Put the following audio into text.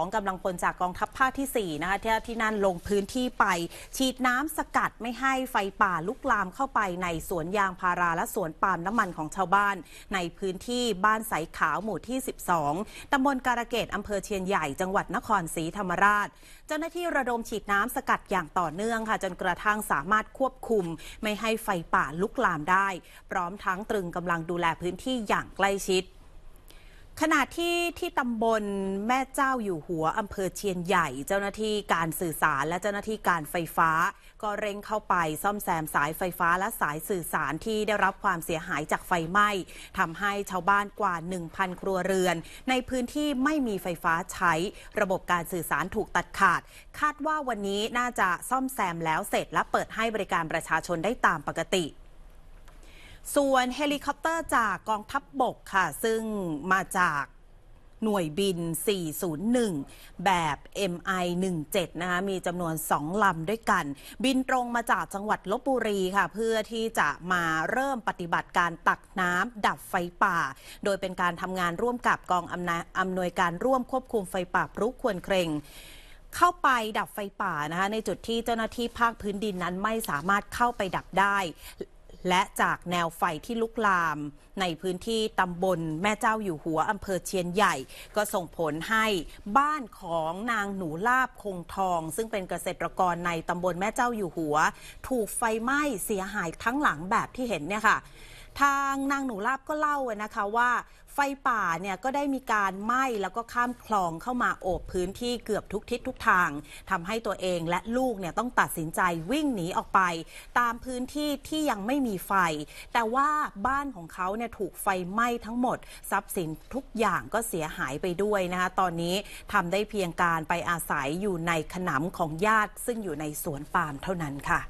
ของกำลังพลจากกองทัพภาคที่ 4 นะคะที่ที่นั่นลงพื้นที่ไป ฉีดน้ำสกัดไม่ให้ไฟป่าลุกลามเข้าไปในสวนยางพาราและสวนปาล์มน้ำมันของชาวบ้าน ในพื้นที่บ้านสายขาวหมู่ที่ 12ตำบลการะเกดอำเภอเชียนใหญ่ จังหวัดนครศรีธรรมราช เจ้าหน้าที่ระดมฉีดน้ำสกัดอย่างต่อเนื่อง ค่ะจนกระทั่งสามารถควบคุม ไม่ให้ไฟป่าลุกลามได้ พร้อมทั้งตรึงกำลังดูแลพื้นที่อย่างใกล้ชิดขณะที่ที่ตำบลแม่เจ้าอยู่หัวอำเภอเชียนใหญ่ เจ้าหน้าที่การสื่อสารและเจ้าหน้าที่การไฟฟ้า ก็เร่งเข้าไปซ่อมแซมสายไฟฟ้าและสายสื่อสารที่ได้รับความเสียหายจากไฟไหม้ทำให้ชาวบ้านกว่า 1,000 ครัวเรือน ในพื้นที่ไม่มีไฟฟ้าใช้ ระบบการสื่อสารถูกตัดขาด คาดว่าวันนี้น่าจะซ่อมแซมแล้วเสร็จและเปิดให้บริการประชาชนได้ตามปกติส่วนเฮลิคอปเตอร์จากกองทัพบบกค่ะ ซึ่งมาจากหน่วยบิน 401 แบบ MI17 นะคะมีจำนวน 2ลำด้วยกัน บินตรงมาจากจังหวัดลบบุรีค่ะ เพื่อที่จะมาเริ่มปฏิบัติการตักน้ำดับไฟป่า โดยเป็นการทำงานร่วมกับกองอำนวยการร่วมควบคุมไฟป่ารุควรเคร่ง เข้าไปดับไฟป่านะคะในจุดที่เจ้าหน้าที่ภาคพื้นดินนั้นไม่สามารถเข้าไปดับได้และจากแนวไฟที่ลุกลามในพื้นที่ตำบลแม่เจ้าอยู่หัวอำเภอเชียนใหญ่ก็ส่งผลให้บ้านของนางหนูลาบคงทองซึ่งเป็นเกษตรกรในตำบลแม่เจ้าอยู่หัว ถูกไฟไหม้เสียหายทั้งหลังแบบที่เห็นเนี่ยค่ะทางนางหนูลาบก็เล่านะคะว่า ไฟป่าเนี่ยก็ได้มีการไหม้แล้วก็ข้ามคลองเข้ามาโอบพื้นที่เกือบทุกทิศทุกทาง ทำให้ตัวเอง และลูกเนี่ยต้องตัดสินใจวิ่งหนีออกไป ตามพื้นที่ที่ยังไม่มีไฟ แต่ว่าบ้านของเขาเนี่ยถูกไฟไหม้ทั้งหมดทรัพย์สินทุกอย่างก็เสียหายไปด้วยนะคะตอนนี้ทำได้เพียงการไปอาศัยอยู่ในขนาของญาติซึ่งอยู่ในสวนปาล์มเท่านั้นค่ะ